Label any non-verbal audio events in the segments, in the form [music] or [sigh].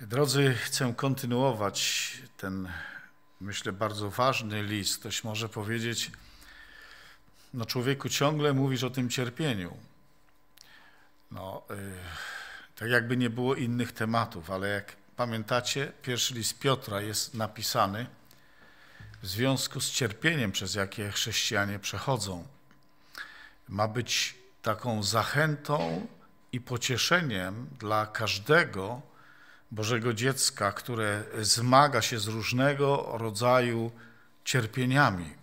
Drodzy, chcę kontynuować ten, myślę, bardzo ważny list. Ktoś może powiedzieć, no człowieku, ciągle mówisz o tym cierpieniu. No, yy, tak jakby nie było innych tematów, ale jak pamiętacie, pierwszy list Piotra jest napisany w związku z cierpieniem, przez jakie chrześcijanie przechodzą. Ma być taką zachętą i pocieszeniem dla każdego, Bożego dziecka, które zmaga się z różnego rodzaju cierpieniami,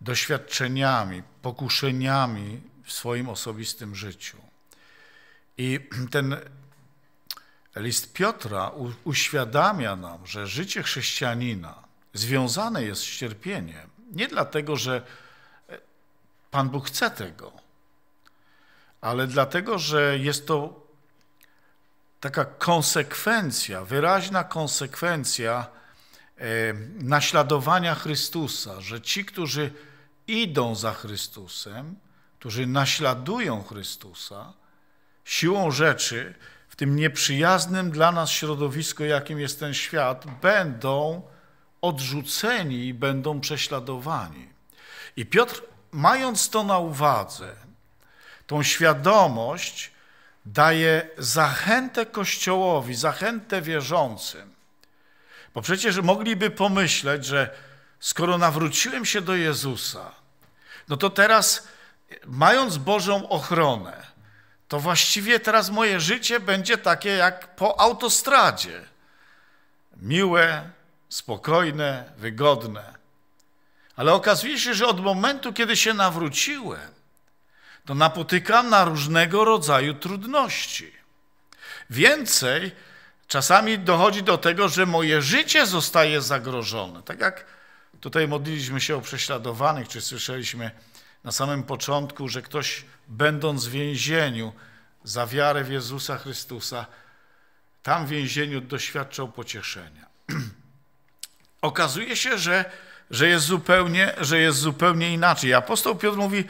doświadczeniami, pokuszeniami w swoim osobistym życiu. I ten list Piotra uświadamia nam, że życie chrześcijanina związane jest z cierpieniem. Nie dlatego, że Pan Bóg chce tego, ale dlatego, że jest to taka konsekwencja, wyraźna konsekwencja e, naśladowania Chrystusa, że ci, którzy idą za Chrystusem, którzy naśladują Chrystusa, siłą rzeczy w tym nieprzyjaznym dla nas środowisku, jakim jest ten świat, będą odrzuceni i będą prześladowani. I Piotr, mając to na uwadze, tą świadomość, daje zachętę Kościołowi, zachętę wierzącym. Bo przecież mogliby pomyśleć, że skoro nawróciłem się do Jezusa, no to teraz, mając Bożą ochronę, to właściwie teraz moje życie będzie takie jak po autostradzie. Miłe, spokojne, wygodne. Ale okazuje się, że od momentu, kiedy się nawróciłem, to napotykam na różnego rodzaju trudności. Więcej, czasami dochodzi do tego, że moje życie zostaje zagrożone. Tak jak tutaj modliliśmy się o prześladowanych, czy słyszeliśmy na samym początku, że ktoś, będąc w więzieniu za wiarę w Jezusa Chrystusa, tam w więzieniu doświadczał pocieszenia. [clears throat] Okazuje się, że, że, jest zupełnie, że jest zupełnie inaczej. Apostoł Piotr mówi: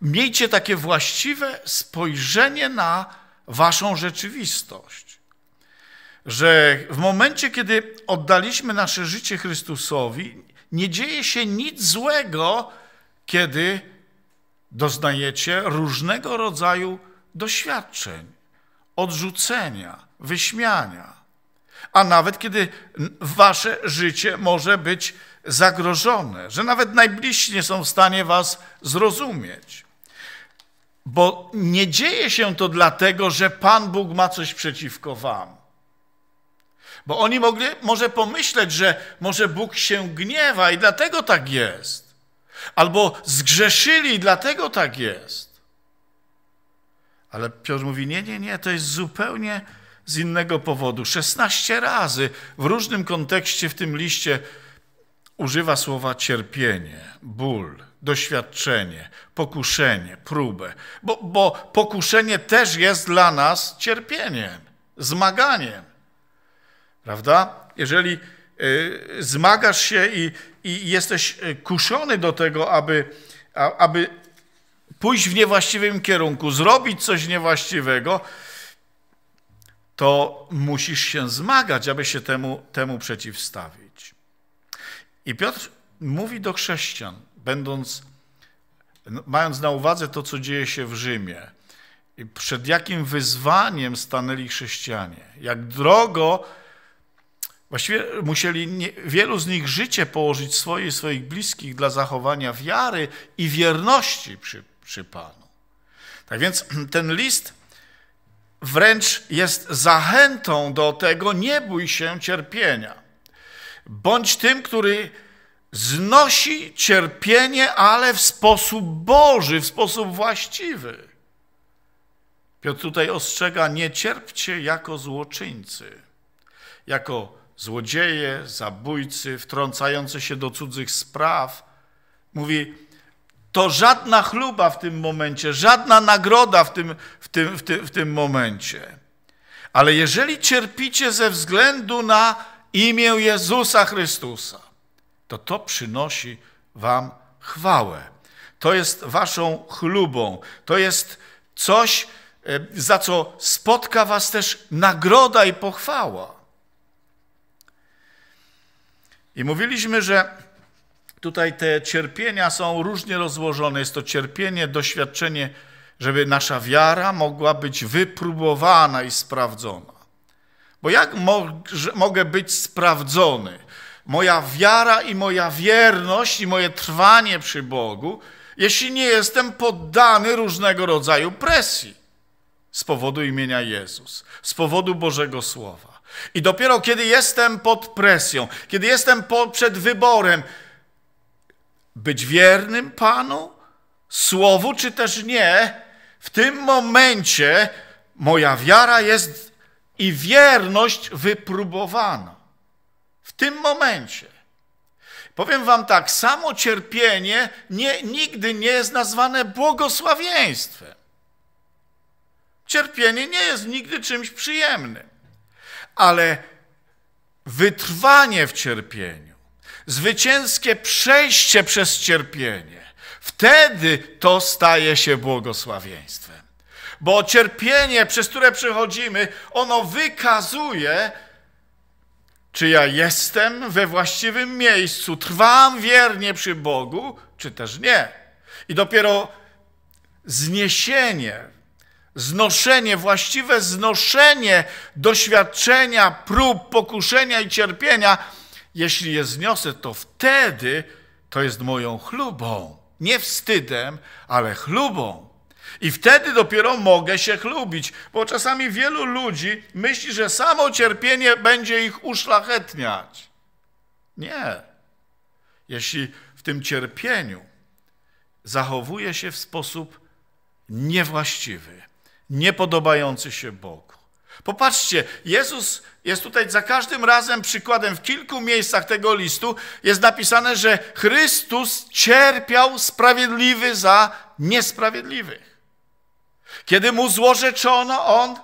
Miejcie takie właściwe spojrzenie na waszą rzeczywistość. Że w momencie, kiedy oddaliśmy nasze życie Chrystusowi, nie dzieje się nic złego, kiedy doznajecie różnego rodzaju doświadczeń, odrzucenia, wyśmiania, a nawet kiedy wasze życie może być zagrożone, że nawet najbliżsi nie są w stanie was zrozumieć. Bo nie dzieje się to dlatego, że Pan Bóg ma coś przeciwko wam. Bo oni mogli, może pomyśleć, że może Bóg się gniewa i dlatego tak jest. Albo zgrzeszyli i dlatego tak jest. Ale Piotr mówi, nie, nie, nie, to jest zupełnie z innego powodu. 16 razy w różnym kontekście w tym liście używa słowa cierpienie, ból doświadczenie, pokuszenie, próbę. Bo, bo pokuszenie też jest dla nas cierpieniem, zmaganiem. Prawda? Jeżeli y, zmagasz się i, i, jesteś y, kuszony do tego, aby, a, aby pójść w niewłaściwym kierunku, zrobić coś niewłaściwego, to musisz się zmagać, aby się temu, temu przeciwstawić. I Piotr mówi do chrześcijan, będąc, no, mając na uwadze to, co dzieje się w Rzymie, przed jakim wyzwaniem stanęli chrześcijanie, jak drogo, właściwie musieli nie, wielu z nich życie położyć swoje i swoich bliskich dla zachowania wiary i wierności przy, przy Panu. Tak więc ten list wręcz jest zachętą do tego, nie bój się cierpienia. Bądź tym, który znosi cierpienie, ale w sposób Boży, w sposób właściwy. Piotr tutaj ostrzega, nie cierpcie jako złoczyńcy, jako złodzieje, zabójcy, wtrącający się do cudzych spraw. Mówi, to żadna chluba w tym momencie, żadna nagroda w tym, w tym, w tym, w tym momencie. Ale jeżeli cierpicie ze względu na imię Jezusa Chrystusa, to to przynosi wam chwałę. To jest waszą chlubą. To jest coś, e, za co spotka was też nagroda i pochwała. I mówiliśmy, że tutaj te cierpienia są różnie rozłożone. Jest to cierpienie, doświadczenie, żeby nasza wiara mogła być wypróbowana i sprawdzona. Bo jak mo mogę być sprawdzony? moja wiara i moja wierność i moje trwanie przy Bogu, jeśli nie jestem poddany różnego rodzaju presji z powodu imienia Jezus, z powodu Bożego Słowa. I dopiero kiedy jestem pod presją, kiedy jestem po, przed wyborem, być wiernym Panu, Słowu czy też nie, w tym momencie moja wiara jest i wierność wypróbowana tym momencie. Powiem wam tak, samo cierpienie nie, nigdy nie jest nazwane błogosławieństwem. Cierpienie nie jest nigdy czymś przyjemnym, ale wytrwanie w cierpieniu, zwycięskie przejście przez cierpienie, wtedy to staje się błogosławieństwem. Bo cierpienie, przez które przechodzimy, ono wykazuje, czy ja jestem we właściwym miejscu, trwam wiernie przy Bogu, czy też nie? I dopiero zniesienie, znoszenie, właściwe znoszenie doświadczenia, prób, pokuszenia i cierpienia, jeśli je zniosę, to wtedy to jest moją chlubą. Nie wstydem, ale chlubą. I wtedy dopiero mogę się chlubić, bo czasami wielu ludzi myśli, że samo cierpienie będzie ich uszlachetniać. Nie. Jeśli w tym cierpieniu zachowuje się w sposób niewłaściwy, niepodobający się Bogu. Popatrzcie, Jezus jest tutaj za każdym razem przykładem, w kilku miejscach tego listu jest napisane, że Chrystus cierpiał sprawiedliwy za niesprawiedliwych. Kiedy mu złorzeczono, on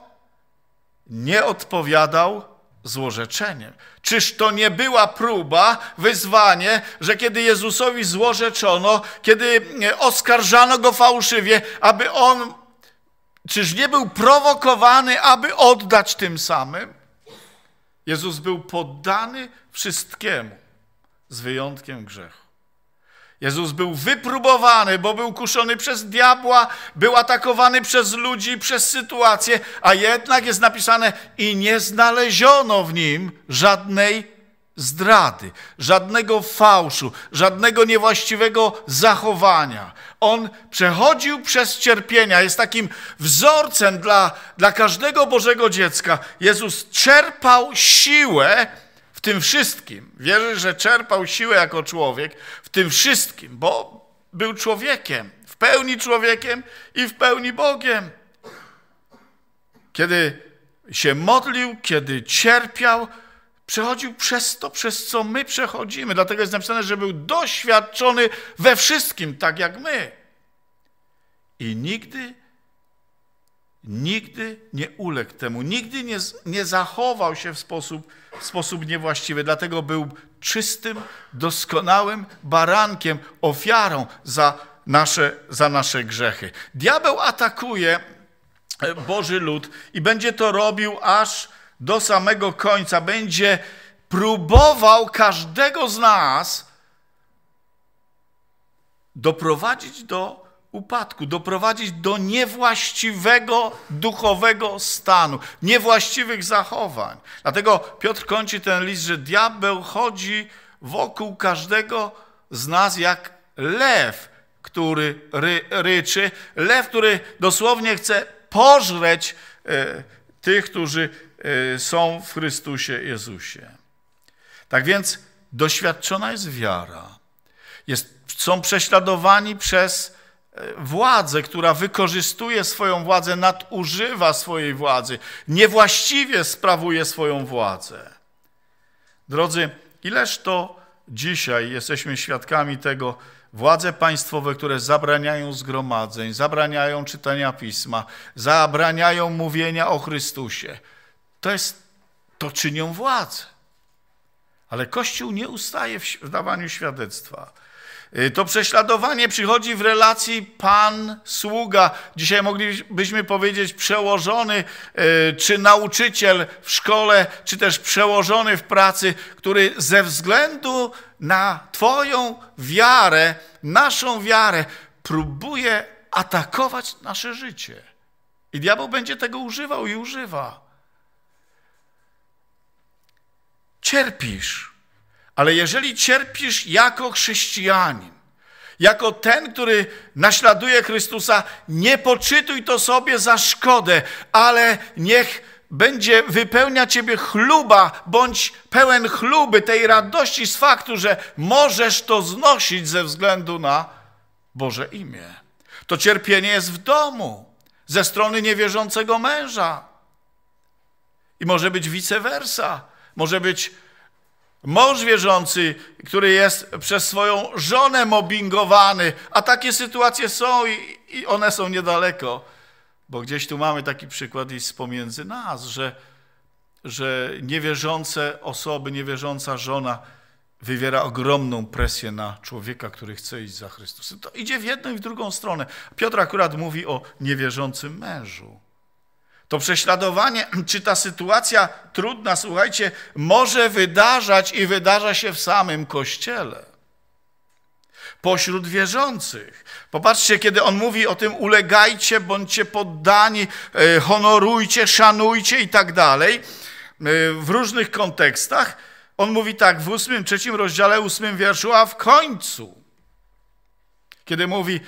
nie odpowiadał złorzeczeniem. Czyż to nie była próba, wyzwanie, że kiedy Jezusowi złorzeczono, kiedy e, oskarżano go fałszywie, aby on, czyż nie był prowokowany, aby oddać tym samym? Jezus był poddany wszystkiemu, z wyjątkiem grzechu. Jezus był wypróbowany, bo był kuszony przez diabła, był atakowany przez ludzi, przez sytuacje, a jednak jest napisane i nie znaleziono w nim żadnej zdrady, żadnego fałszu, żadnego niewłaściwego zachowania. On przechodził przez cierpienia, jest takim wzorcem dla, dla każdego Bożego dziecka. Jezus czerpał siłę w tym wszystkim. Wierzę, że czerpał siłę jako człowiek tym wszystkim, bo był człowiekiem, w pełni człowiekiem i w pełni Bogiem. Kiedy się modlił, kiedy cierpiał, przechodził przez to, przez co my przechodzimy. Dlatego jest napisane, że był doświadczony we wszystkim, tak jak my. I nigdy nigdy nie uległ temu, nigdy nie, nie zachował się w sposób, w sposób niewłaściwy, dlatego był czystym, doskonałym barankiem, ofiarą za nasze, za nasze grzechy. Diabeł atakuje e, Boży lud i będzie to robił aż do samego końca. Będzie próbował każdego z nas doprowadzić do upadku, doprowadzić do niewłaściwego duchowego stanu, niewłaściwych zachowań. Dlatego Piotr kończy ten list, że diabeł chodzi wokół każdego z nas jak lew, który ry, ryczy, lew, który dosłownie chce pożreć e, tych, którzy e, są w Chrystusie Jezusie. Tak więc doświadczona jest wiara. Jest, są prześladowani przez władzę, która wykorzystuje swoją władzę, nadużywa swojej władzy, niewłaściwie sprawuje swoją władzę. Drodzy, ileż to dzisiaj jesteśmy świadkami tego, władze państwowe, które zabraniają zgromadzeń, zabraniają czytania pisma, zabraniają mówienia o Chrystusie. To jest, to czynią władze. Ale Kościół nie ustaje w dawaniu świadectwa. Y, to prześladowanie przychodzi w relacji pan-sługa. Dzisiaj moglibyśmy powiedzieć przełożony y, czy nauczyciel w szkole, czy też przełożony w pracy, który ze względu na Twoją wiarę, naszą wiarę, próbuje atakować nasze życie. I diabeł będzie tego używał i używa. Cierpisz ale jeżeli cierpisz jako chrześcijanin, jako ten, który naśladuje Chrystusa, nie poczytuj to sobie za szkodę, ale niech będzie wypełnia ciebie chluba, bądź pełen chluby tej radości z faktu, że możesz to znosić ze względu na Boże imię. To cierpienie jest w domu, ze strony niewierzącego męża. I może być vice versa. Może być Mąż wierzący, który jest przez swoją żonę mobbingowany, a takie sytuacje są i, i one są niedaleko, bo gdzieś tu mamy taki przykład i pomiędzy nas, że, że niewierzące osoby, niewierząca żona wywiera ogromną presję na człowieka, który chce iść za Chrystusem. To idzie w jedną i w drugą stronę. Piotr akurat mówi o niewierzącym mężu. To prześladowanie, [clears throat] czy ta sytuacja trudna, słuchajcie, może wydarzać i wydarza się w samym Kościele. Pośród wierzących. Popatrzcie, kiedy on mówi o tym, ulegajcie, bądźcie poddani, e, honorujcie, szanujcie i tak dalej, e, w różnych kontekstach, on mówi tak w ósmym, trzecim rozdziale, ósmym wierszu, a w końcu, kiedy mówi,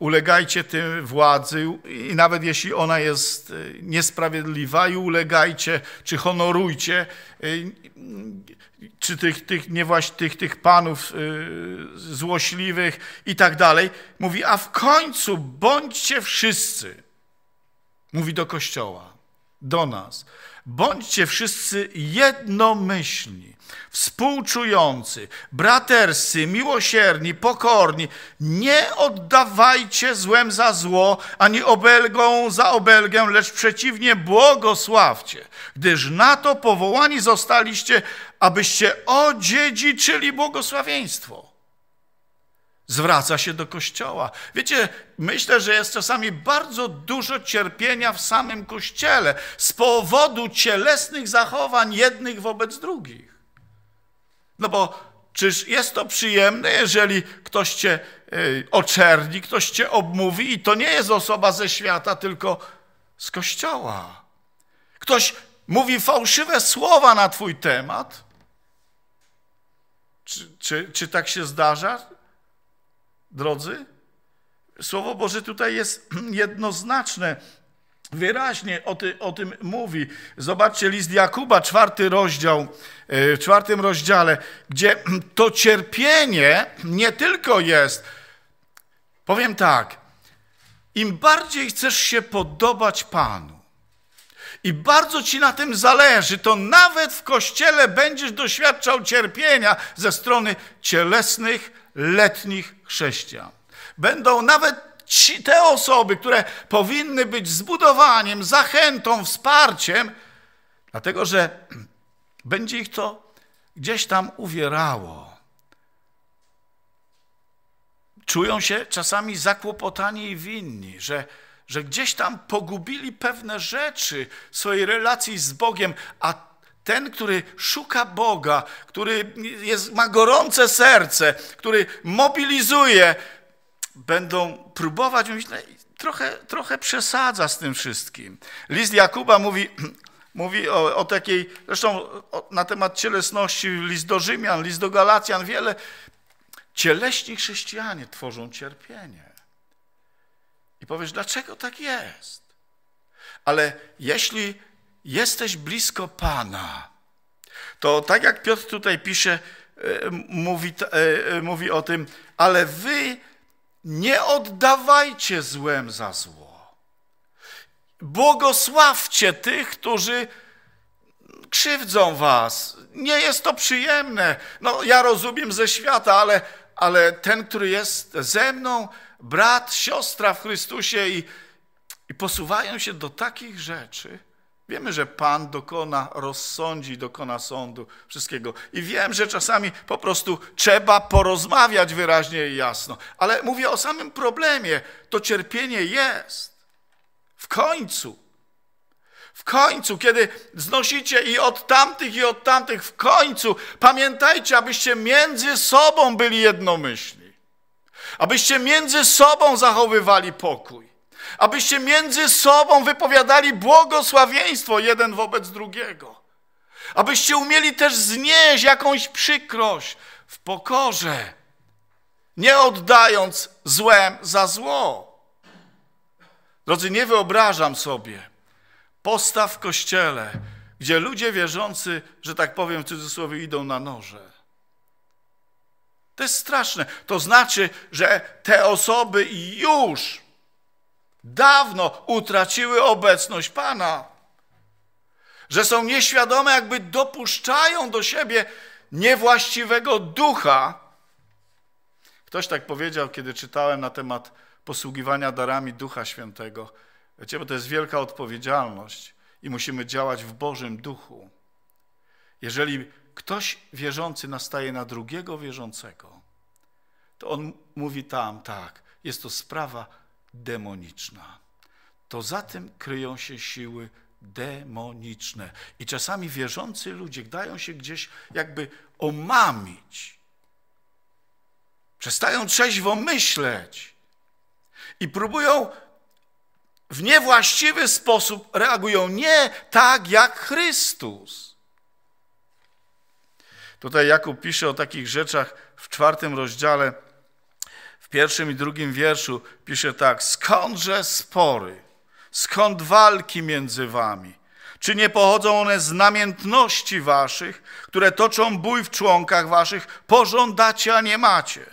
ulegajcie tym władzy i nawet jeśli ona jest e, niesprawiedliwa i ulegajcie, czy honorujcie, e, czy tych, tych, niewłaś, tych, tych panów e, złośliwych i tak dalej. Mówi, a w końcu bądźcie wszyscy, mówi do Kościoła, do nas, bądźcie wszyscy jednomyślni współczujący, braterscy, miłosierni, pokorni. Nie oddawajcie złem za zło, ani obelgą za obelgę, lecz przeciwnie błogosławcie, gdyż na to powołani zostaliście, abyście odziedziczyli błogosławieństwo. Zwraca się do Kościoła. Wiecie, myślę, że jest czasami bardzo dużo cierpienia w samym Kościele z powodu cielesnych zachowań jednych wobec drugich. No bo czyż jest to przyjemne, jeżeli ktoś cię y, oczerni, ktoś cię obmówi i to nie jest osoba ze świata, tylko z kościoła. Ktoś mówi fałszywe słowa na twój temat. Czy, czy, czy tak się zdarza, drodzy? Słowo Boże tutaj jest [clears throat] jednoznaczne. Wyraźnie o, ty, o, tym mówi. Zobaczcie list Jakuba, czwarty rozdział, e, w czwartym rozdziale, gdzie [clears throat] to cierpienie nie tylko jest, powiem tak, im bardziej chcesz się podobać Panu i bardzo ci na tym zależy, to nawet w kościele będziesz doświadczał cierpienia ze strony cielesnych, letnich chrześcijan. Będą nawet ci, te osoby, które powinny być zbudowaniem, zachętą, wsparciem, dlatego że będzie ich to gdzieś tam uwierało. Czują się czasami zakłopotani i winni, że, że gdzieś tam pogubili pewne rzeczy w swojej relacji z Bogiem, a ten, który szuka Boga, który jest, ma gorące serce, który mobilizuje, będą próbować mówić, no, trochę, trochę przesadza z tym wszystkim. List Jakuba mówi, [clears throat] mówi o, o takiej, zresztą na temat cielesności, list do Rzymian, list do Galacjan, wiele. Cieleśni chrześcijanie tworzą cierpienie. I powiesz, dlaczego tak jest? Ale jeśli jesteś blisko Pana, to tak jak Piotr tutaj pisze, e, mówi, e, mówi o tym, ale wy nie oddawajcie złem za zło. Błogosławcie tych, którzy krzywdzą was. Nie jest to przyjemne. No, ja rozumiem ze świata, ale, ale ten, który jest ze mną, brat, siostra w Chrystusie i, i posuwają się do takich rzeczy – Wiemy, że Pan dokona, rozsądzi, dokona sądu, wszystkiego. I wiem, że czasami po prostu trzeba porozmawiać wyraźnie i jasno. Ale mówię o samym problemie. To cierpienie jest. W końcu. W końcu, kiedy znosicie i od tamtych, i od tamtych, w końcu pamiętajcie, abyście między sobą byli jednomyślni. Abyście między sobą zachowywali pokój abyście między sobą wypowiadali błogosławieństwo jeden wobec drugiego. Abyście umieli też znieść jakąś przykrość w pokorze, nie oddając złem za zło. Drodzy, nie wyobrażam sobie postaw w kościele, gdzie ludzie wierzący, że tak powiem w cudzysłowie, idą na noże. To jest straszne. To znaczy, że te osoby już dawno utraciły obecność Pana. Że są nieświadome, jakby dopuszczają do siebie niewłaściwego ducha. Ktoś tak powiedział, kiedy czytałem na temat posługiwania darami Ducha Świętego. Wiecie, bo to jest wielka odpowiedzialność i musimy działać w Bożym Duchu. Jeżeli ktoś wierzący nastaje na drugiego wierzącego, to on mówi tam, tak, jest to sprawa demoniczna. To za tym kryją się siły demoniczne. I czasami wierzący ludzie dają się gdzieś jakby omamić. Przestają trzeźwo myśleć i próbują w niewłaściwy sposób reagują, nie tak jak Chrystus. Tutaj Jakub pisze o takich rzeczach w czwartym rozdziale pierwszym i drugim wierszu pisze tak: Skądże spory, skąd walki między wami? Czy nie pochodzą one z namiętności waszych, które toczą bój w członkach waszych? Pożądacie, a nie macie.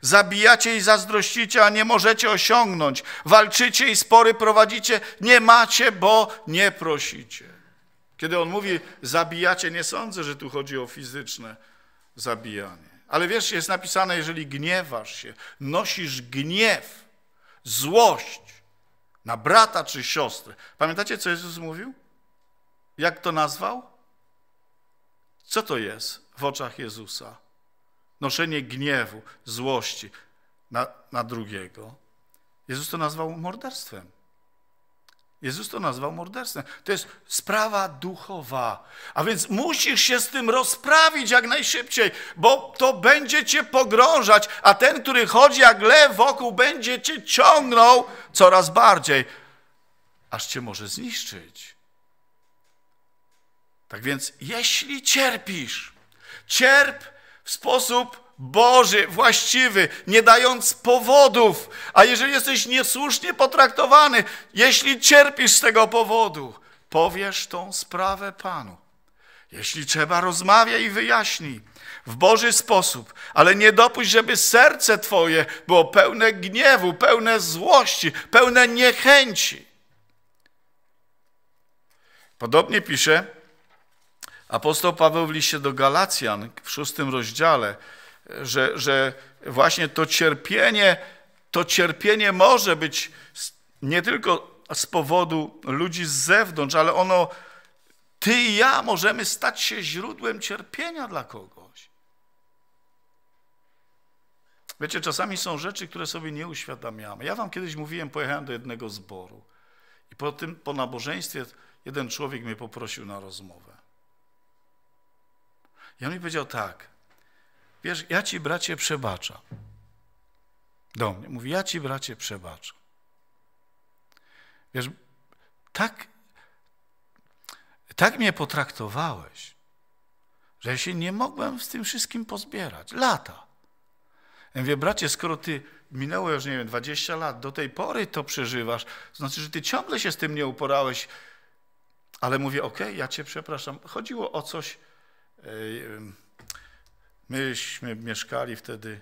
Zabijacie i zazdrościcie, a nie możecie osiągnąć. Walczycie i spory prowadzicie, nie macie, bo nie prosicie. Kiedy on mówi zabijacie, nie sądzę, że tu chodzi o fizyczne zabijanie. Ale wiesz, jest napisane, jeżeli gniewasz się, nosisz gniew, złość na brata czy siostrę. Pamiętacie, co Jezus mówił? Jak to nazwał? Co to jest w oczach Jezusa? Noszenie gniewu, złości na, na drugiego. Jezus to nazwał morderstwem. Jezus to nazwał morderstwem. To jest sprawa duchowa. A więc musisz się z tym rozprawić jak najszybciej, bo to będzie cię pogrążać, a ten, który chodzi jak lew wokół, będzie cię ciągnął coraz bardziej, aż cię może zniszczyć. Tak więc, jeśli cierpisz, cierp w sposób Boży, właściwy, nie dając powodów. A jeżeli jesteś niesłusznie potraktowany, jeśli cierpisz z tego powodu, powiesz tą sprawę Panu. Jeśli trzeba, rozmawiaj i wyjaśnij w Boży sposób, ale nie dopuść, żeby serce Twoje było pełne gniewu, pełne złości, pełne niechęci. Podobnie pisze apostoł Paweł w liście do Galacjan w szóstym rozdziale, że, że właśnie to cierpienie, to cierpienie może być nie tylko z powodu ludzi z zewnątrz, ale ono, ty i ja możemy stać się źródłem cierpienia dla kogoś. Wiecie, czasami są rzeczy, które sobie nie uświadamiamy. Ja wam kiedyś mówiłem, pojechałem do jednego zboru i po tym, po nabożeństwie jeden człowiek mnie poprosił na rozmowę. I on mi powiedział tak, Wiesz, ja ci, bracie, przebaczam. Do mnie. Mówi, ja ci, bracie, przebaczam. Wiesz, tak, tak mnie potraktowałeś, że ja się nie mogłem z tym wszystkim pozbierać. Lata. Ja mówię, bracie, skoro ty minęło już, nie wiem, 20 lat, do tej pory to przeżywasz, to znaczy, że ty ciągle się z tym nie uporałeś, ale mówię, okej, okay, ja cię przepraszam. Chodziło o coś... Yy, Myśmy mieszkali wtedy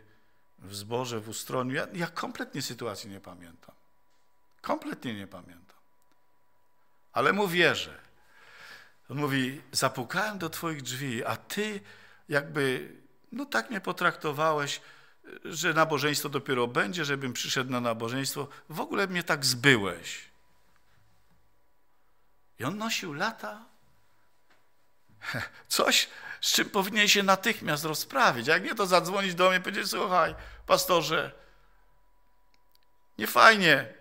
w zborze, w ustroniu. Ja, ja kompletnie sytuacji nie pamiętam. Kompletnie nie pamiętam. Ale mu wierzę. On mówi, zapukałem do twoich drzwi, a ty jakby, no tak mnie potraktowałeś, że nabożeństwo dopiero będzie, żebym przyszedł na nabożeństwo. W ogóle mnie tak zbyłeś. I on nosił lata [laughs] Coś, z czym powinien się natychmiast rozprawić. Jak nie, to zadzwonić do mnie i powiedzieć, słuchaj, pastorze, nie fajnie.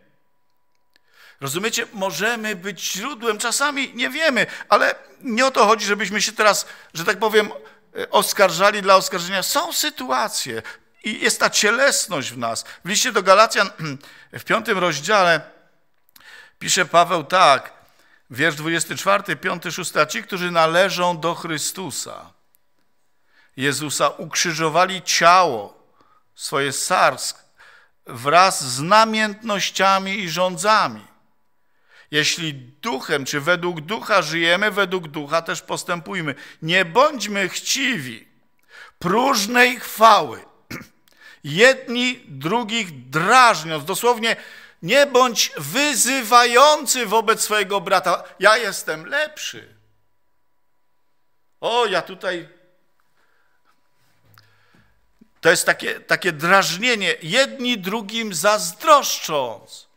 Rozumiecie, możemy być źródłem, czasami nie wiemy, ale nie o to chodzi, żebyśmy się teraz, że tak powiem, e, oskarżali dla oskarżenia. Są sytuacje i jest ta cielesność w nas. W liście do Galacjan [clears throat] w piątym rozdziale pisze Paweł tak – wiersz 24, 5, 6. Ci, którzy należą do Chrystusa, Jezusa, ukrzyżowali ciało swoje sarsk wraz z namiętnościami i rządzami. Jeśli duchem, czy według ducha żyjemy, według ducha też postępujmy. Nie bądźmy chciwi próżnej chwały, [clears throat] jedni drugich drażniąc, dosłownie nie bądź wyzywający wobec swojego brata. Ja jestem lepszy. O, ja tutaj. To jest takie, takie drażnienie, jedni drugim zazdroszcząc.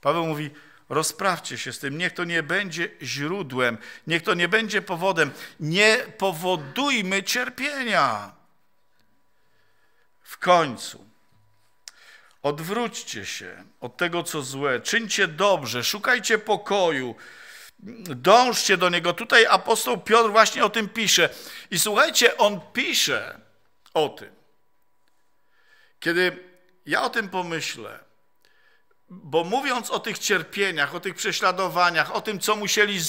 Paweł mówi: rozprawcie się z tym, niech to nie będzie źródłem, niech to nie będzie powodem. Nie powodujmy cierpienia. W końcu Odwróćcie się od tego, co złe, czyńcie dobrze, szukajcie pokoju, dążcie do niego. Tutaj apostoł Piotr właśnie o tym pisze. I słuchajcie, on pisze o tym. Kiedy ja o tym pomyślę, bo mówiąc o tych cierpieniach, o tych prześladowaniach, o tym, co musieli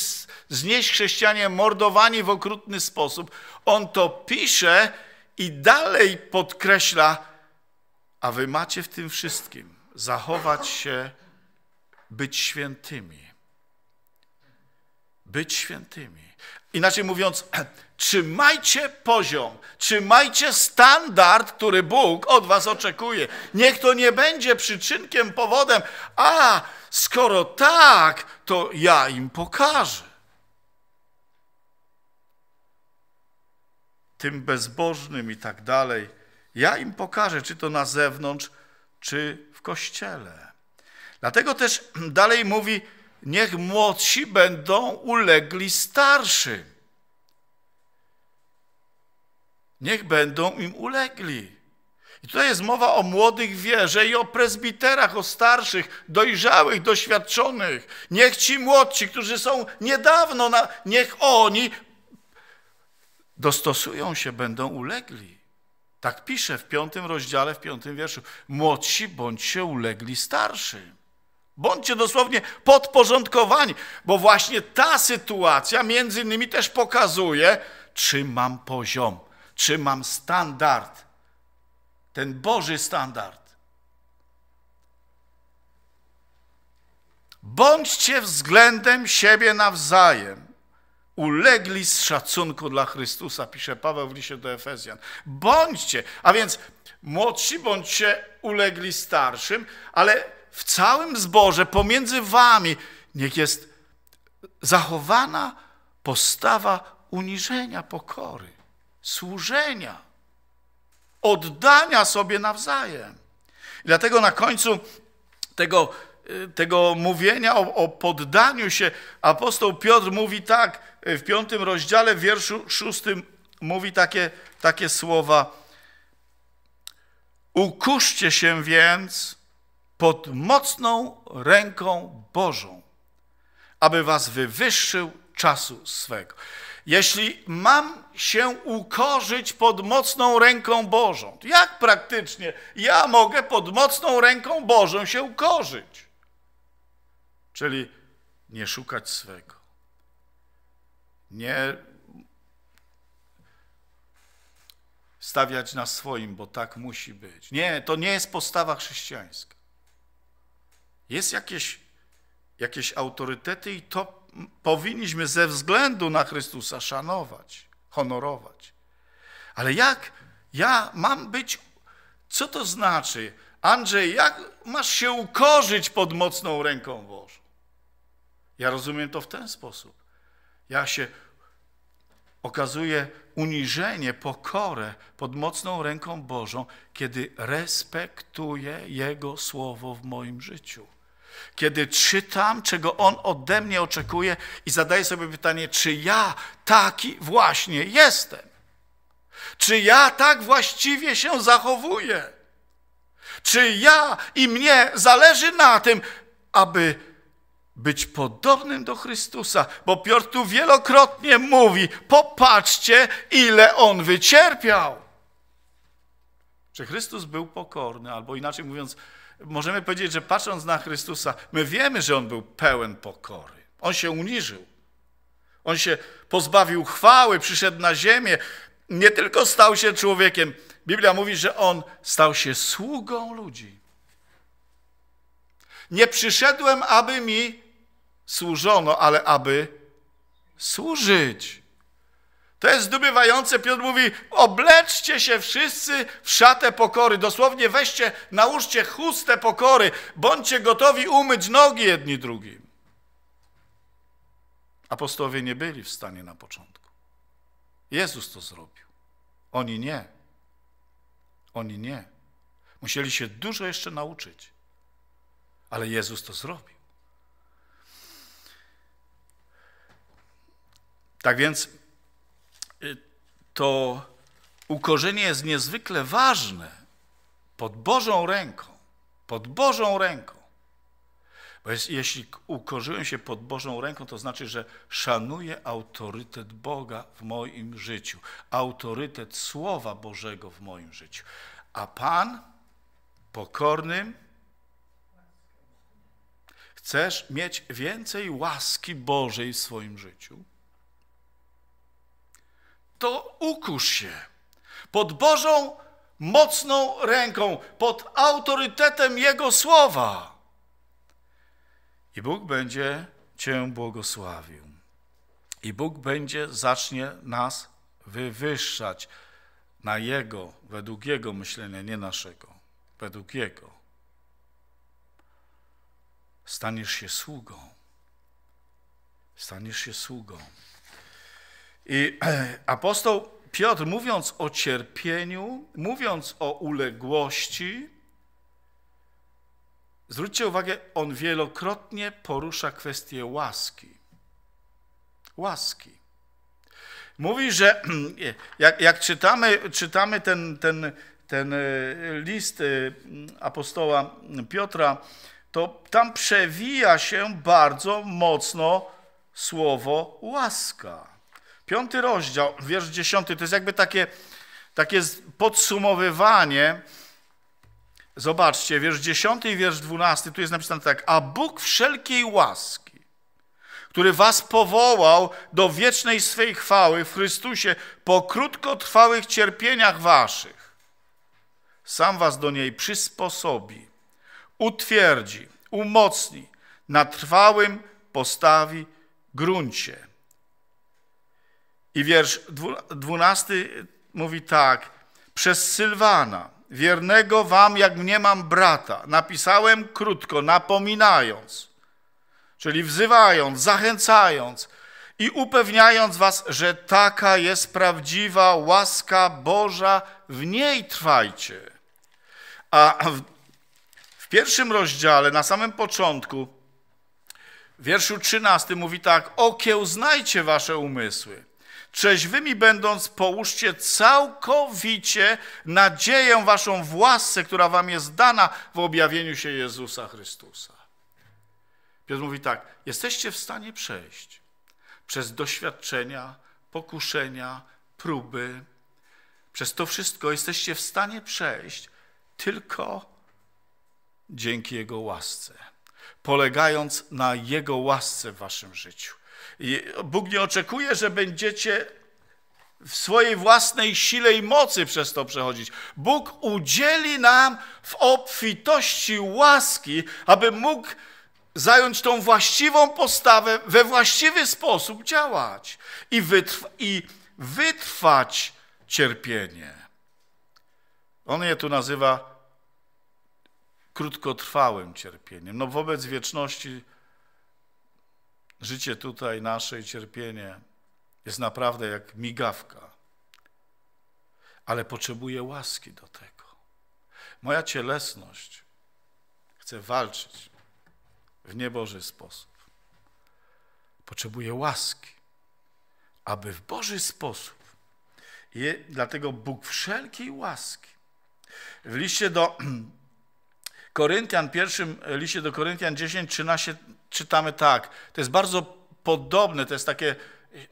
znieść chrześcijanie mordowani w okrutny sposób, on to pisze i dalej podkreśla, a wy macie w tym wszystkim zachować się, być świętymi. Być świętymi. Inaczej mówiąc, [clears throat] trzymajcie poziom, trzymajcie standard, który Bóg od was oczekuje. Niech to nie będzie przyczynkiem, powodem, a skoro tak, to ja im pokażę. Tym bezbożnym i tak dalej ja im pokażę, czy to na zewnątrz, czy w kościele. Dlatego też [clears throat] dalej mówi, niech młodsi będą ulegli starszym. Niech będą im ulegli. I tutaj jest mowa o młodych wierze i o prezbiterach, o starszych, dojrzałych, doświadczonych. Niech ci młodsi, którzy są niedawno, na, niech oni dostosują się, będą ulegli. Tak pisze w piątym rozdziale, w piątym wierszu. Młodsi bądźcie ulegli starszym. Bądźcie dosłownie podporządkowani, bo właśnie ta sytuacja między innymi też pokazuje, czy mam poziom, czy mam standard, ten Boży standard. Bądźcie względem siebie nawzajem ulegli z szacunku dla Chrystusa, pisze Paweł w liście do Efezjan. Bądźcie, a więc młodsi bądźcie ulegli starszym, ale w całym zborze pomiędzy wami niech jest zachowana postawa uniżenia, pokory, służenia, oddania sobie nawzajem. I dlatego na końcu tego, y, tego mówienia o, o poddaniu się apostoł Piotr mówi tak, w piątym rozdziale, w wierszu szóstym mówi takie, takie słowa. Ukuszcie się więc pod mocną ręką Bożą, aby was wywyższył czasu swego. Jeśli mam się ukorzyć pod mocną ręką Bożą, to jak praktycznie ja mogę pod mocną ręką Bożą się ukorzyć? Czyli nie szukać swego nie stawiać na swoim, bo tak musi być. Nie, to nie jest postawa chrześcijańska. Jest jakieś, jakieś autorytety i to powinniśmy ze względu na Chrystusa szanować, honorować. Ale jak ja mam być, co to znaczy? Andrzej, jak masz się ukorzyć pod mocną ręką Bożą? Ja rozumiem to w ten sposób ja się okazuje uniżenie, pokorę pod mocną ręką Bożą, kiedy respektuję Jego słowo w moim życiu. Kiedy czytam, czego On ode mnie oczekuje i zadaję sobie pytanie, czy ja taki właśnie jestem? Czy ja tak właściwie się zachowuję? Czy ja i mnie zależy na tym, aby być podobnym do Chrystusa, bo Piotr tu wielokrotnie mówi, popatrzcie, ile on wycierpiał. Czy Chrystus był pokorny, albo inaczej mówiąc, możemy powiedzieć, że patrząc na Chrystusa, my wiemy, że on był pełen pokory. On się uniżył. On się pozbawił chwały, przyszedł na ziemię. Nie tylko stał się człowiekiem. Biblia mówi, że on stał się sługą ludzi. Nie przyszedłem, aby mi służono, ale aby służyć. To jest zdobywające. Piotr mówi, obleczcie się wszyscy w szatę pokory. Dosłownie weźcie, nałóżcie chustę pokory. Bądźcie gotowi umyć nogi jedni drugim. Apostowie nie byli w stanie na początku. Jezus to zrobił. Oni nie. Oni nie. Musieli się dużo jeszcze nauczyć. Ale Jezus to zrobił. Tak więc y, to ukorzenie jest niezwykle ważne pod Bożą ręką. Pod Bożą ręką. Bo jest, jeśli ukorzyłem się pod Bożą ręką, to znaczy, że szanuję autorytet Boga w moim życiu, autorytet Słowa Bożego w moim życiu. A Pan pokornym chcesz mieć więcej łaski Bożej w swoim życiu, to ukusz się. Pod Bożą mocną ręką, pod autorytetem Jego słowa. I Bóg będzie Cię błogosławił. I Bóg będzie, zacznie nas wywyższać na Jego, według Jego myślenia, nie naszego, według Jego. Staniesz się sługą. Staniesz się sługą. I [clears throat] apostoł Piotr, mówiąc o cierpieniu, mówiąc o uległości, zwróćcie uwagę, on wielokrotnie porusza kwestię łaski. Łaski. Mówi, że [clears throat] jak, jak czytamy, czytamy ten, ten, ten e, list e, apostoła Piotra, to tam przewija się bardzo mocno słowo łaska. Piąty rozdział, wiersz dziesiąty, to jest jakby takie, takie podsumowywanie. Zobaczcie, wiersz dziesiąty i wiersz dwunasty, tu jest napisane tak, a Bóg wszelkiej łaski, który was powołał do wiecznej swej chwały w Chrystusie po krótkotrwałych cierpieniach waszych, sam was do niej przysposobi, utwierdzi, umocni, na trwałym postawi gruncie i wiersz dwunasty mówi tak. Przez Sylwana, wiernego wam, jak mnie mam brata, napisałem krótko, napominając, czyli wzywając, zachęcając i upewniając was, że taka jest prawdziwa łaska Boża, w niej trwajcie. A w, w pierwszym rozdziale, na samym początku, w wierszu 13 mówi tak, okiełznajcie wasze umysły Trzeźwymi będąc, połóżcie całkowicie nadzieję waszą własce, która wam jest dana w objawieniu się Jezusa Chrystusa. Piotr mówi tak, jesteście w stanie przejść przez doświadczenia, pokuszenia, próby. Przez to wszystko jesteście w stanie przejść tylko dzięki Jego łasce, polegając na Jego łasce w waszym życiu. Bóg nie oczekuje, że będziecie w swojej własnej sile i mocy przez to przechodzić. Bóg udzieli nam w obfitości łaski, aby mógł zająć tą właściwą postawę, we właściwy sposób działać i, wytrw i wytrwać cierpienie. On je tu nazywa krótkotrwałym cierpieniem. No wobec wieczności Życie tutaj nasze i cierpienie jest naprawdę jak migawka, ale potrzebuje łaski do tego. Moja cielesność chce walczyć w nieboży sposób. Potrzebuje łaski, aby w Boży sposób. Je, dlatego Bóg wszelkiej łaski. W liście do [clears throat] Koryntian, pierwszym liście do Koryntian 10, 13, czytamy tak. To jest bardzo podobne, to jest takie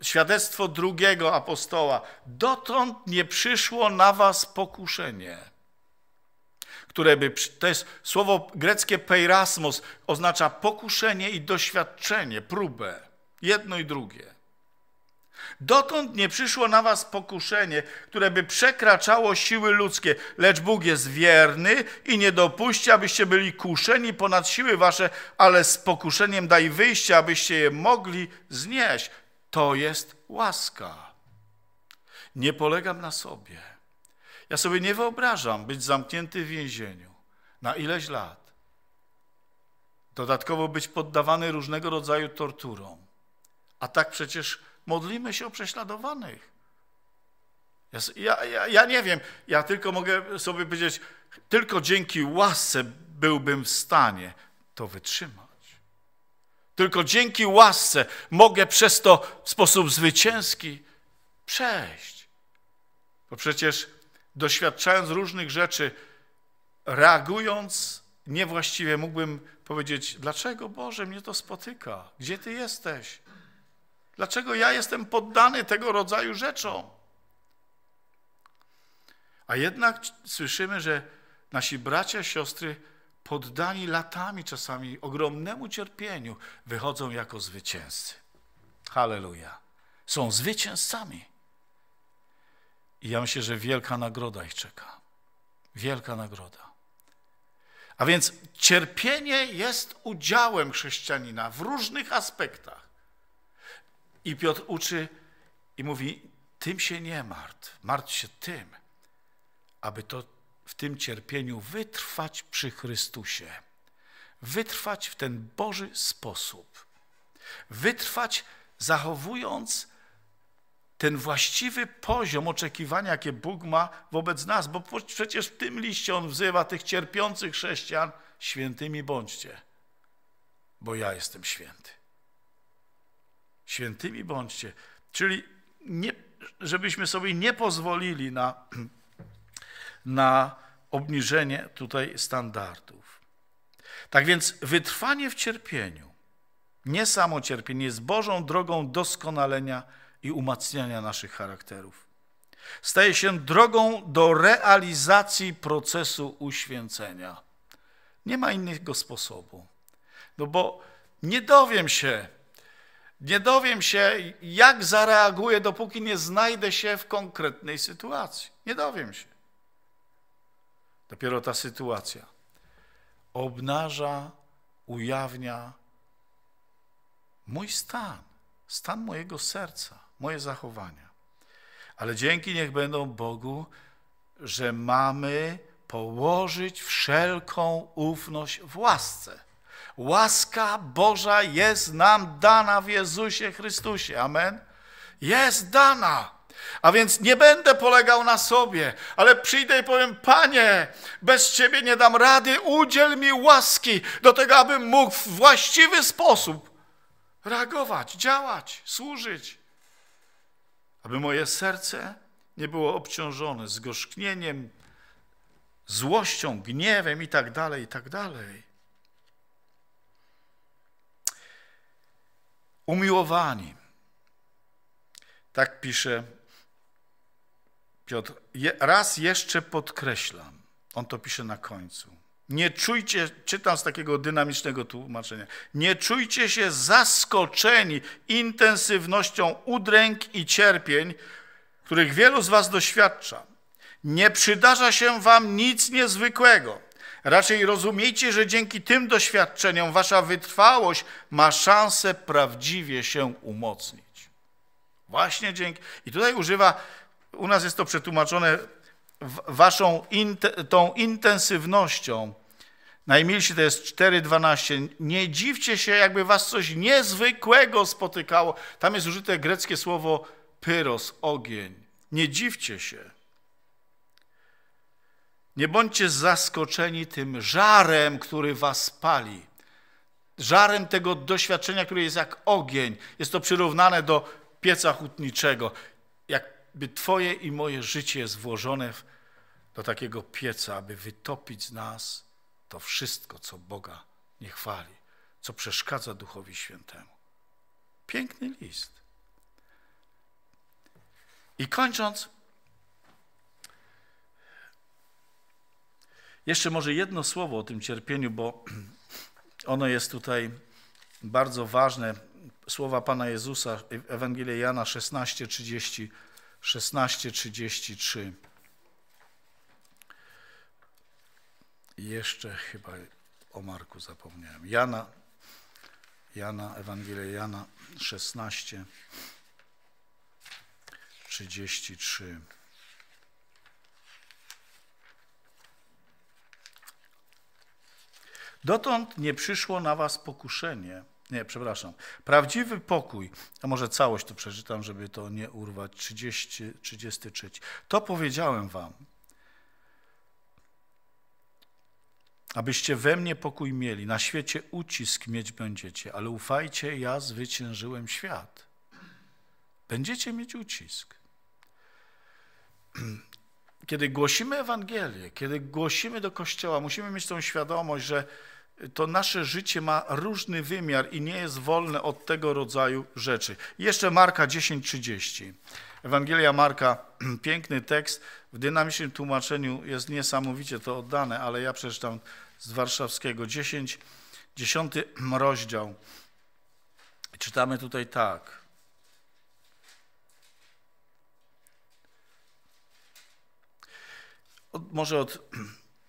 świadectwo drugiego apostoła. Dotąd nie przyszło na was pokuszenie, które by, to jest słowo greckie peirasmos, oznacza pokuszenie i doświadczenie, próbę, jedno i drugie. Dotąd nie przyszło na was pokuszenie, które by przekraczało siły ludzkie, lecz Bóg jest wierny i nie dopuści, abyście byli kuszeni ponad siły wasze, ale z pokuszeniem daj wyjście, abyście je mogli znieść. To jest łaska. Nie polegam na sobie. Ja sobie nie wyobrażam być zamknięty w więzieniu na ileś lat. Dodatkowo być poddawany różnego rodzaju torturom. A tak przecież Modlimy się o prześladowanych. Ja, ja, ja nie wiem, ja tylko mogę sobie powiedzieć, tylko dzięki łasce byłbym w stanie to wytrzymać. Tylko dzięki łasce mogę przez to w sposób zwycięski przejść. Bo przecież doświadczając różnych rzeczy, reagując niewłaściwie, mógłbym powiedzieć: Dlaczego Boże mnie to spotyka? Gdzie Ty jesteś? Dlaczego ja jestem poddany tego rodzaju rzeczom? A jednak słyszymy, że nasi bracia, siostry poddani latami czasami ogromnemu cierpieniu wychodzą jako zwycięzcy. Halleluja. Są zwycięzcami. I ja myślę, że wielka nagroda ich czeka. Wielka nagroda. A więc cierpienie jest udziałem chrześcijanina w różnych aspektach. I Piotr uczy i mówi, tym się nie martw, martw się tym, aby to w tym cierpieniu wytrwać przy Chrystusie, wytrwać w ten Boży sposób, wytrwać zachowując ten właściwy poziom oczekiwania, jakie Bóg ma wobec nas, bo przecież w tym liście On wzywa tych cierpiących chrześcijan, świętymi bądźcie, bo ja jestem święty. Świętymi bądźcie. Czyli nie, żebyśmy sobie nie pozwolili na, na obniżenie tutaj standardów. Tak więc wytrwanie w cierpieniu, nie samo cierpienie, jest Bożą drogą doskonalenia i umacniania naszych charakterów. Staje się drogą do realizacji procesu uświęcenia. Nie ma innego sposobu. No bo nie dowiem się, nie dowiem się, jak zareaguję, dopóki nie znajdę się w konkretnej sytuacji. Nie dowiem się. Dopiero ta sytuacja obnaża, ujawnia mój stan, stan mojego serca, moje zachowania. Ale dzięki niech będą Bogu, że mamy położyć wszelką ufność w łasce. Łaska Boża jest nam dana w Jezusie Chrystusie. Amen. Jest dana. A więc nie będę polegał na sobie, ale przyjdę i powiem: Panie, bez Ciebie nie dam rady, udziel mi łaski do tego, abym mógł w właściwy sposób reagować, działać, służyć. Aby moje serce nie było obciążone zgorzknieniem, złością, gniewem i tak dalej, i tak dalej. umiłowani. Tak pisze Piotr. Je, raz jeszcze podkreślam, on to pisze na końcu. Nie czujcie, czytam z takiego dynamicznego tłumaczenia, nie czujcie się zaskoczeni intensywnością udręk i cierpień, których wielu z was doświadcza. Nie przydarza się wam nic niezwykłego. Raczej rozumiecie, że dzięki tym doświadczeniom wasza wytrwałość ma szansę prawdziwie się umocnić. Właśnie dzięki. I tutaj używa, u nas jest to przetłumaczone waszą in, tą intensywnością. Najmilsi to jest 4,12. Nie dziwcie się, jakby was coś niezwykłego spotykało. Tam jest użyte greckie słowo pyros, ogień. Nie dziwcie się. Nie bądźcie zaskoczeni tym żarem, który was pali. Żarem tego doświadczenia, które jest jak ogień. Jest to przyrównane do pieca hutniczego. Jakby twoje i moje życie jest włożone w, do takiego pieca, aby wytopić z nas to wszystko, co Boga nie chwali, co przeszkadza Duchowi Świętemu. Piękny list. I kończąc, Jeszcze może jedno słowo o tym cierpieniu, bo [clears throat] ono jest tutaj bardzo ważne. Słowa Pana Jezusa, Ewangelia Jana 16, 16:33. Jeszcze chyba o Marku zapomniałem. Jana, Jana, Ewangelia Jana 16, 33. Dotąd nie przyszło na was pokuszenie. Nie, przepraszam. Prawdziwy pokój, a może całość to przeczytam, żeby to nie urwać. 30, 33. To powiedziałem wam, abyście we mnie pokój mieli. Na świecie ucisk mieć będziecie, ale ufajcie, ja zwyciężyłem świat. Będziecie mieć ucisk. Kiedy głosimy Ewangelię, kiedy głosimy do Kościoła, musimy mieć tą świadomość, że to nasze życie ma różny wymiar i nie jest wolne od tego rodzaju rzeczy. Jeszcze Marka 10:30. Ewangelia Marka, [clears throat] piękny tekst, w dynamicznym tłumaczeniu jest niesamowicie to oddane, ale ja przeczytam z warszawskiego 10, 10 rozdział. Czytamy tutaj tak. Od, może od [clears throat]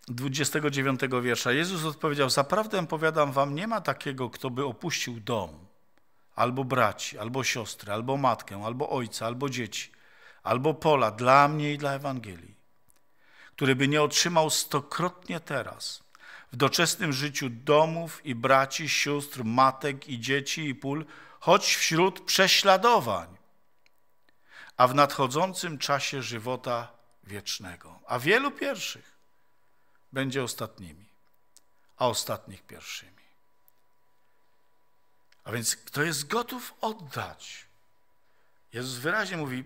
29 wiersza. Jezus odpowiedział: Zaprawdę powiadam wam, nie ma takiego, kto by opuścił dom, albo braci, albo siostry, albo matkę, albo ojca, albo dzieci, albo pola dla mnie i dla Ewangelii, który by nie otrzymał stokrotnie teraz w doczesnym życiu domów i braci, sióstr, matek i dzieci i pól, choć wśród prześladowań, a w nadchodzącym czasie żywota wiecznego. A wielu pierwszych będzie ostatnimi, a ostatnich pierwszymi. A więc kto jest gotów oddać? Jezus wyraźnie mówi,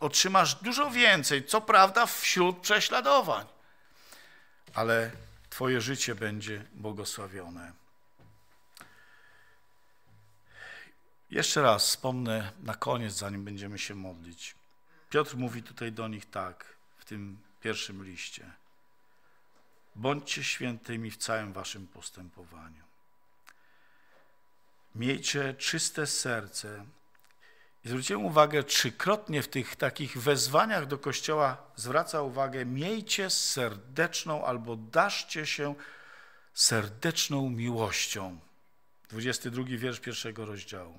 otrzymasz dużo więcej, co prawda wśród prześladowań, ale twoje życie będzie błogosławione. Jeszcze raz wspomnę na koniec, zanim będziemy się modlić. Piotr mówi tutaj do nich tak, w tym pierwszym liście. Bądźcie świętymi w całym waszym postępowaniu. Miejcie czyste serce. I zwróciłem uwagę, trzykrotnie w tych takich wezwaniach do Kościoła zwraca uwagę, miejcie serdeczną albo daszcie się serdeczną miłością. 22 wiersz pierwszego rozdziału.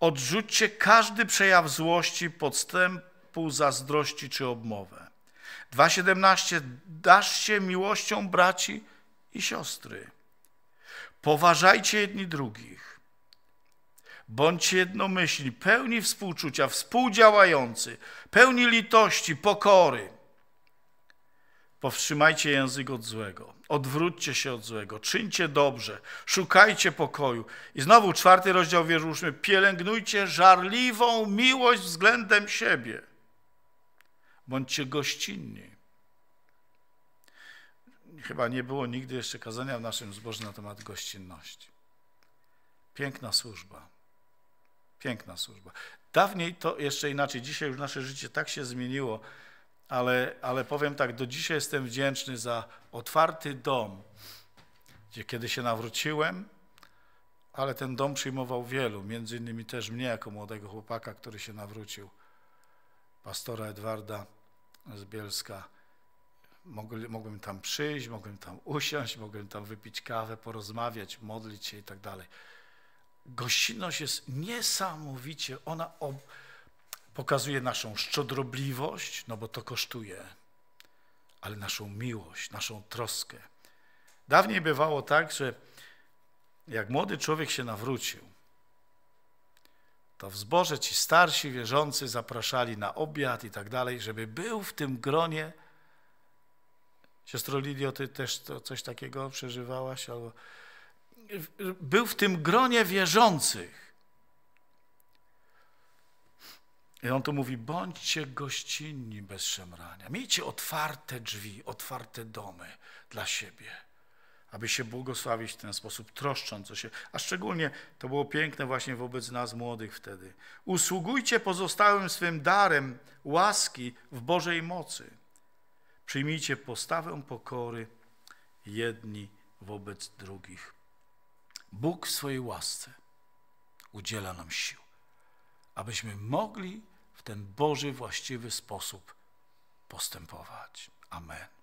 Odrzućcie każdy przejaw złości, podstępu, zazdrości czy obmowę. 2,17 Dasz się miłością braci i siostry. Poważajcie jedni drugich. Bądźcie jednomyślni, pełni współczucia, współdziałający, pełni litości, pokory. Powstrzymajcie język od złego, odwróćcie się od złego, czyńcie dobrze, szukajcie pokoju. I znowu czwarty rozdział wierszu pielęgnujcie żarliwą miłość względem siebie bądźcie gościnni. Chyba nie było nigdy jeszcze kazania w naszym zborze na temat gościnności. Piękna służba. Piękna służba. Dawniej to jeszcze inaczej, dzisiaj już nasze życie tak się zmieniło, ale, ale powiem tak, do dzisiaj jestem wdzięczny za otwarty dom, gdzie kiedy się nawróciłem, ale ten dom przyjmował wielu, między innymi też mnie jako młodego chłopaka, który się nawrócił, pastora Edwarda z Bielska. mogłem tam przyjść, mogłem tam usiąść, mogłem tam wypić kawę, porozmawiać, modlić się i tak dalej. Gościnność jest niesamowicie, ona ob, pokazuje naszą szczodrobliwość, no bo to kosztuje, ale naszą miłość, naszą troskę. Dawniej bywało tak, że jak młody człowiek się nawrócił, to w zborze ci starsi wierzący zapraszali na obiad i tak dalej, żeby był w tym gronie. Siostro Lidio, ty też to, coś takiego przeżywałaś? Albo... Był w tym gronie wierzących. I on tu mówi, bądźcie gościnni bez szemrania. Miejcie otwarte drzwi, otwarte domy dla siebie aby się błogosławić w ten sposób, troszcząc o się. A szczególnie to było piękne właśnie wobec nas młodych wtedy. Usługujcie pozostałym swym darem łaski w Bożej mocy. Przyjmijcie postawę pokory jedni wobec drugich. Bóg w swojej łasce udziela nam sił, abyśmy mogli w ten Boży właściwy sposób postępować. Amen.